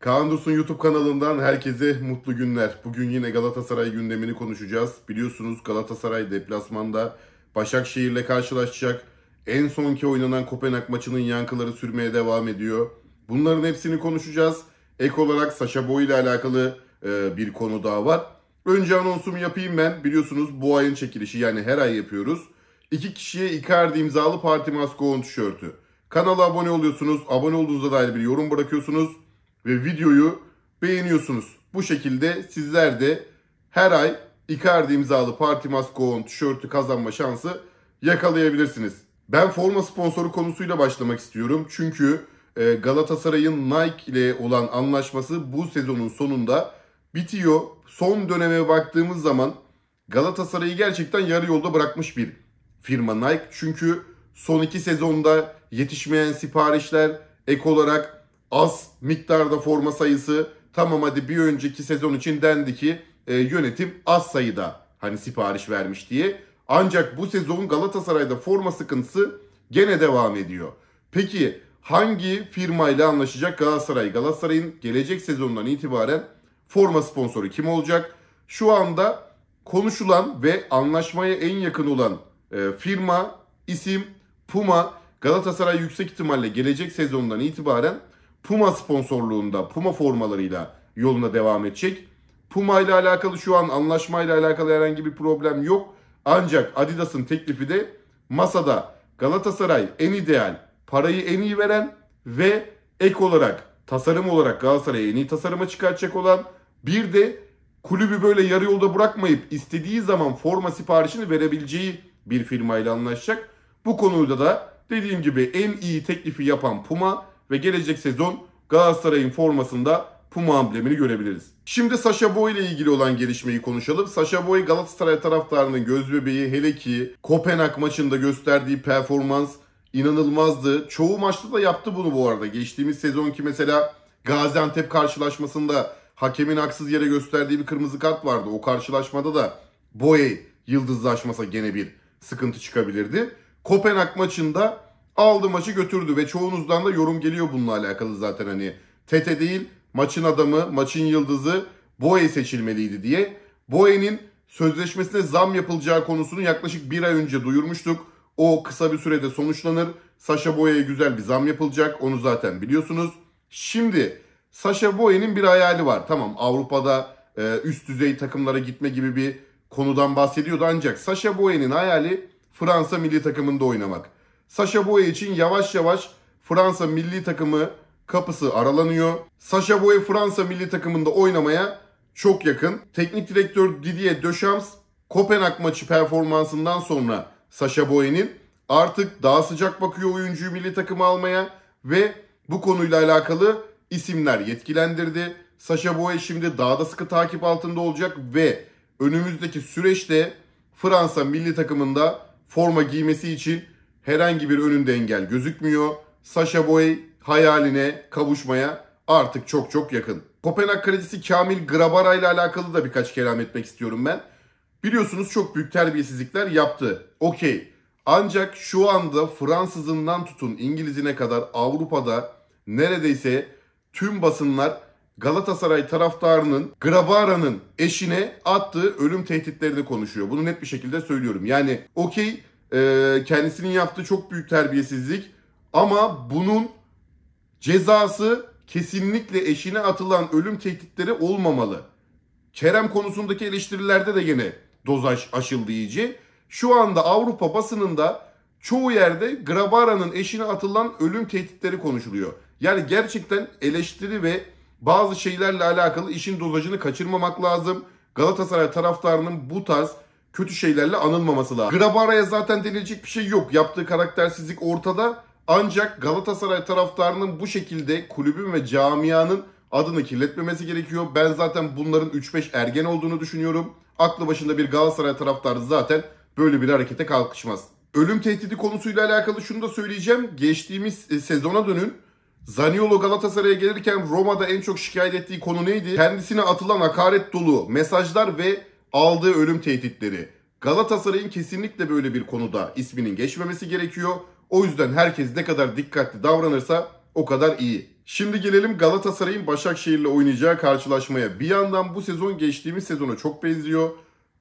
Kaan Dursun YouTube kanalından herkese mutlu günler. Bugün yine Galatasaray gündemini konuşacağız. Biliyorsunuz Galatasaray deplasmanda Başakşehir'le karşılaşacak. En sonki oynanan Kopenhag maçının yankıları sürmeye devam ediyor. Bunların hepsini konuşacağız. Ek olarak Saşa Boy ile alakalı e, bir konu daha var. Önce anonsumu yapayım ben. Biliyorsunuz bu ayın çekilişi yani her ay yapıyoruz. İki kişiye Icardi imzalı Parti Maskoğun tişörtü. Kanala abone oluyorsunuz. Abone olduğunuzda dair bir yorum bırakıyorsunuz ve videoyu beğeniyorsunuz. Bu şekilde sizler de her ay Icardi imzalı Parti Maskoğun tişörtü kazanma şansı yakalayabilirsiniz. Ben forma sponsoru konusuyla başlamak istiyorum. Çünkü e, Galatasaray'ın Nike ile olan anlaşması bu sezonun sonunda bitiyor. Son döneme baktığımız zaman Galatasaray'ı gerçekten yarı yolda bırakmış bir firma Nike. Çünkü son iki sezonda yetişmeyen siparişler ek olarak az miktarda forma sayısı tamam hadi bir önceki sezon için dendi ki e, yönetim az sayıda hani sipariş vermiş diye. Ancak bu sezon Galatasaray'da forma sıkıntısı gene devam ediyor. Peki hangi firmayla anlaşacak Galatasaray? Galatasaray'ın gelecek sezondan itibaren forma sponsoru kim olacak? Şu anda konuşulan ve anlaşmaya en yakın olan e, firma, isim Puma Galatasaray yüksek ihtimalle gelecek sezondan itibaren Puma sponsorluğunda Puma formalarıyla yoluna devam edecek. Puma ile alakalı şu an anlaşmayla alakalı herhangi bir problem yok. Ancak Adidas'ın teklifi de masada Galatasaray en ideal, parayı en iyi veren ve ek olarak tasarım olarak Galatasaray'ı en iyi tasarıma çıkartacak olan bir de kulübü böyle yarı yolda bırakmayıp istediği zaman forma siparişini verebileceği bir firmayla anlaşacak. Bu konuda da dediğim gibi en iyi teklifi yapan Puma ve gelecek sezon Galatasaray'ın formasında Puma amblemini görebiliriz. Şimdi Sasha Boy ile ilgili olan gelişmeyi konuşalım. Sasha Boy Galatasaray taraftarının gözbebeği hele ki Kopenhag maçında gösterdiği performans inanılmazdı. Çoğu maçta da yaptı bunu bu arada. Geçtiğimiz sezonki mesela Gaziantep karşılaşmasında hakemin haksız yere gösterdiği bir kırmızı kart vardı. O karşılaşmada da Boy yıldızlaşmasa gene bir sıkıntı çıkabilirdi. Kopenhag maçında aldı maçı götürdü ve çoğunuzdan da yorum geliyor bununla alakalı zaten hani Tete değil maçın adamı, maçın yıldızı Boye seçilmeliydi diye. Boye'nin sözleşmesine zam yapılacağı konusunu yaklaşık bir ay önce duyurmuştuk. O kısa bir sürede sonuçlanır. Sasha Boye'ye güzel bir zam yapılacak. Onu zaten biliyorsunuz. Şimdi Sasha Boye'nin bir hayali var. Tamam Avrupa'da e, üst düzey takımlara gitme gibi bir konudan bahsediyordu ancak Sasha Boye'nin hayali Fransa milli takımında oynamak. Sasha Boye için yavaş yavaş Fransa milli takımı kapısı aralanıyor. Sasha Boye Fransa milli takımında oynamaya çok yakın. Teknik direktör Didier Deschamps Kopenhag maçı performansından sonra Sasha Boye'nin artık daha sıcak bakıyor oyuncuyu milli takıma almaya ve bu konuyla alakalı isimler yetkilendirdi. Sasha Boye şimdi daha da sıkı takip altında olacak ve önümüzdeki süreçte Fransa milli takımında forma giymesi için Herhangi bir önünde engel gözükmüyor. Sasha Boy hayaline kavuşmaya artık çok çok yakın. Kopenhag kredisi Kamil Grabara ile alakalı da birkaç kelam etmek istiyorum ben. Biliyorsunuz çok büyük terbiyesizlikler yaptı. Okey. Ancak şu anda Fransızından tutun İngilizine kadar Avrupa'da neredeyse tüm basınlar Galatasaray taraftarının Grabara'nın eşine attığı ölüm tehditlerini konuşuyor. Bunu net bir şekilde söylüyorum. Yani okey e, kendisinin yaptığı çok büyük terbiyesizlik. Ama bunun cezası kesinlikle eşine atılan ölüm tehditleri olmamalı. Kerem konusundaki eleştirilerde de yine dozaj aşıldı iyice. Şu anda Avrupa basınında çoğu yerde Grabara'nın eşine atılan ölüm tehditleri konuşuluyor. Yani gerçekten eleştiri ve bazı şeylerle alakalı işin dozajını kaçırmamak lazım. Galatasaray taraftarının bu tarz kötü şeylerle anılmaması lazım. Grabara'ya zaten denilecek bir şey yok. Yaptığı karaktersizlik ortada. Ancak Galatasaray taraftarının bu şekilde kulübün ve camianın adını kirletmemesi gerekiyor. Ben zaten bunların 3-5 ergen olduğunu düşünüyorum. Aklı başında bir Galatasaray taraftarı zaten böyle bir harekete kalkışmaz. Ölüm tehdidi konusuyla alakalı şunu da söyleyeceğim. Geçtiğimiz e, sezona dönün. Zaniolo Galatasaray'a gelirken Roma'da en çok şikayet ettiği konu neydi? Kendisine atılan hakaret dolu mesajlar ve aldığı ölüm tehditleri. Galatasaray'ın kesinlikle böyle bir konuda isminin geçmemesi gerekiyor. O yüzden herkes ne kadar dikkatli davranırsa o kadar iyi. Şimdi gelelim Galatasaray'ın Başakşehir'le oynayacağı karşılaşmaya. Bir yandan bu sezon geçtiğimiz sezona çok benziyor.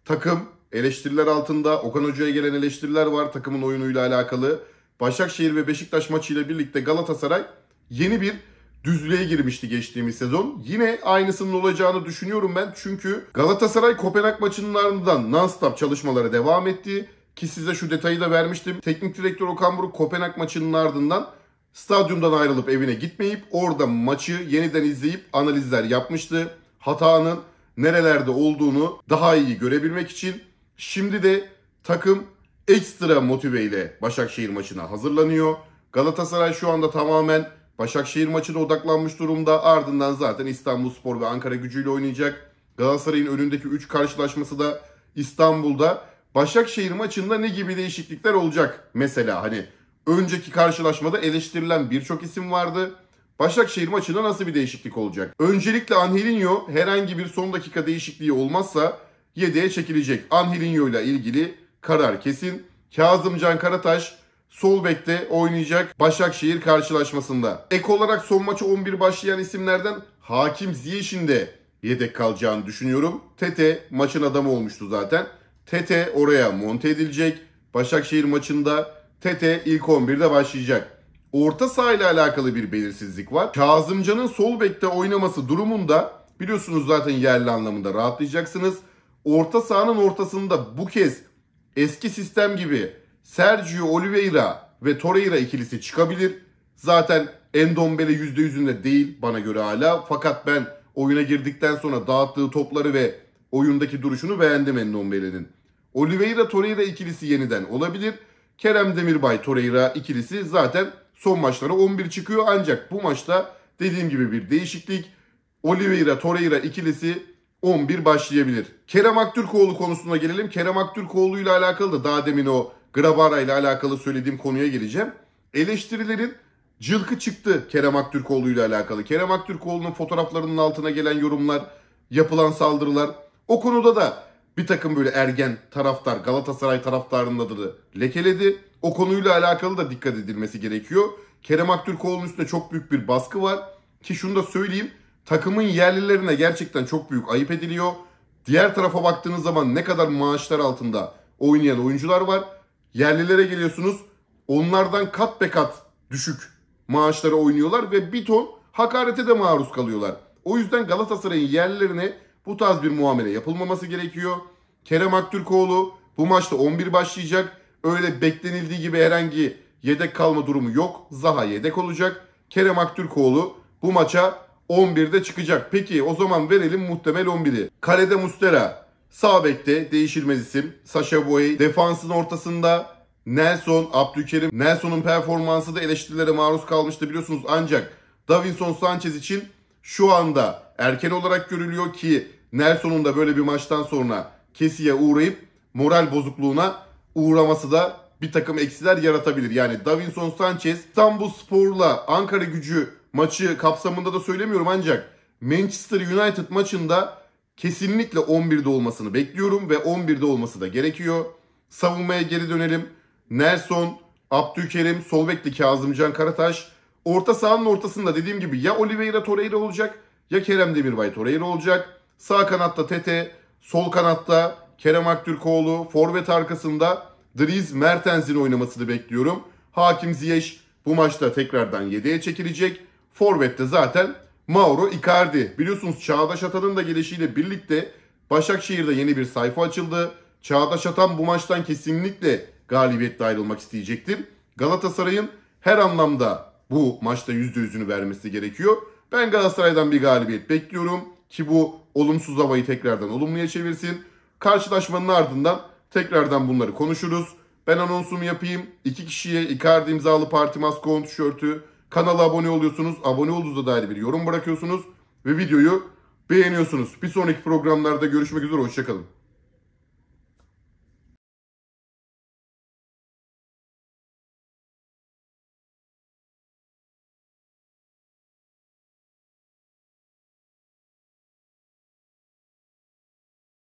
Takım eleştiriler altında. Okan Hoca'ya gelen eleştiriler var takımın oyunuyla alakalı. Başakşehir ve Beşiktaş maçıyla birlikte Galatasaray yeni bir düzlüğe girmişti geçtiğimiz sezon. Yine aynısının olacağını düşünüyorum ben. Çünkü Galatasaray Kopenhag maçının ardından non-stop çalışmalara devam etti. Ki size şu detayı da vermiştim. Teknik direktör Okan Buruk Kopenhag maçının ardından stadyumdan ayrılıp evine gitmeyip orada maçı yeniden izleyip analizler yapmıştı. Hatanın nerelerde olduğunu daha iyi görebilmek için. Şimdi de takım ekstra motive ile Başakşehir maçına hazırlanıyor. Galatasaray şu anda tamamen Başakşehir maçına odaklanmış durumda. Ardından zaten İstanbulspor ve Ankara gücüyle oynayacak. Galatasaray'ın önündeki 3 karşılaşması da İstanbul'da. Başakşehir maçında ne gibi değişiklikler olacak? Mesela hani önceki karşılaşmada eleştirilen birçok isim vardı. Başakşehir maçında nasıl bir değişiklik olacak? Öncelikle Angelinho herhangi bir son dakika değişikliği olmazsa yedeğe çekilecek. Angelinho ile ilgili karar kesin. Kazımcan Karataş sol bekte oynayacak Başakşehir karşılaşmasında. Ek olarak son maça 11 başlayan isimlerden Hakim Ziyech'in de yedek kalacağını düşünüyorum. Tete maçın adamı olmuştu zaten. Tete oraya monte edilecek. Başakşehir maçında Tete ilk 11'de başlayacak. Orta sahayla alakalı bir belirsizlik var. Kazımcan'ın sol bekte oynaması durumunda biliyorsunuz zaten yerli anlamında rahatlayacaksınız. Orta sahanın ortasında bu kez eski sistem gibi Sergio Oliveira ve Torreira ikilisi çıkabilir. Zaten Endombele %100'ünde değil bana göre hala. Fakat ben oyuna girdikten sonra dağıttığı topları ve oyundaki duruşunu beğendim Endombele'nin. Oliveira Torreira ikilisi yeniden olabilir. Kerem Demirbay Torreira ikilisi zaten son maçlara 11 çıkıyor ancak bu maçta dediğim gibi bir değişiklik. Oliveira Torreira ikilisi 11 başlayabilir. Kerem Aktürkoğlu konusuna gelelim. Kerem Aktürkoğlu ile alakalı da daha demin o Grabara ile alakalı söylediğim konuya geleceğim. Eleştirilerin cılkı çıktı Kerem Aktürkoğlu ile alakalı. Kerem Aktürkoğlu'nun fotoğraflarının altına gelen yorumlar, yapılan saldırılar. O konuda da bir takım böyle ergen taraftar Galatasaray taraftarının adını lekeledi. O konuyla alakalı da dikkat edilmesi gerekiyor. Kerem Aktürkoğlu'nun üstünde çok büyük bir baskı var. Ki şunu da söyleyeyim. Takımın yerlilerine gerçekten çok büyük ayıp ediliyor. Diğer tarafa baktığınız zaman ne kadar maaşlar altında oynayan oyuncular var. Yerlilere geliyorsunuz onlardan kat be kat düşük maaşlara oynuyorlar ve bir ton hakarete de maruz kalıyorlar. O yüzden Galatasaray'ın yerlerine bu tarz bir muamele yapılmaması gerekiyor. Kerem Aktürkoğlu bu maçta 11 başlayacak. Öyle beklenildiği gibi herhangi yedek kalma durumu yok. Zaha yedek olacak. Kerem Aktürkoğlu bu maça 11'de çıkacak. Peki o zaman verelim muhtemel 11'i. Kalede Mustera, Sağ bekte değişilmez isim Sasha Boye. Defansın ortasında Nelson, Abdülkerim. Nelson'un performansı da eleştirilere maruz kalmıştı biliyorsunuz. Ancak Davinson Sanchez için şu anda erken olarak görülüyor ki Nelson'un da böyle bir maçtan sonra kesiye uğrayıp moral bozukluğuna uğraması da bir takım eksiler yaratabilir. Yani Davinson Sanchez İstanbul Spor'la Ankara gücü maçı kapsamında da söylemiyorum ancak Manchester United maçında kesinlikle 11'de olmasını bekliyorum ve 11'de olması da gerekiyor. Savunmaya geri dönelim. Nelson, Abdülkerim, Solbekli Kazımcan Karataş. Orta sahanın ortasında dediğim gibi ya Oliveira Torreira olacak ya Kerem Demirbay Torreira olacak. Sağ kanatta Tete, sol kanatta Kerem Aktürkoğlu, forvet arkasında Dries Mertens'in oynamasını bekliyorum. Hakim Ziyech bu maçta tekrardan 7'ye çekilecek. Forvet'te zaten Mauro Icardi. Biliyorsunuz Çağdaş Atan'ın da gelişiyle birlikte Başakşehir'de yeni bir sayfa açıldı. Çağdaş Atan bu maçtan kesinlikle galibiyetle ayrılmak isteyecektir. Galatasaray'ın her anlamda bu maçta %100'ünü vermesi gerekiyor. Ben Galatasaray'dan bir galibiyet bekliyorum ki bu olumsuz havayı tekrardan olumluya çevirsin. Karşılaşmanın ardından tekrardan bunları konuşuruz. Ben anonsumu yapayım. İki kişiye Icardi imzalı Parti Maskon tişörtü Kanala abone oluyorsunuz. Abone olduğunuzda dair bir yorum bırakıyorsunuz. Ve videoyu beğeniyorsunuz. Bir sonraki programlarda görüşmek üzere. Hoşçakalın.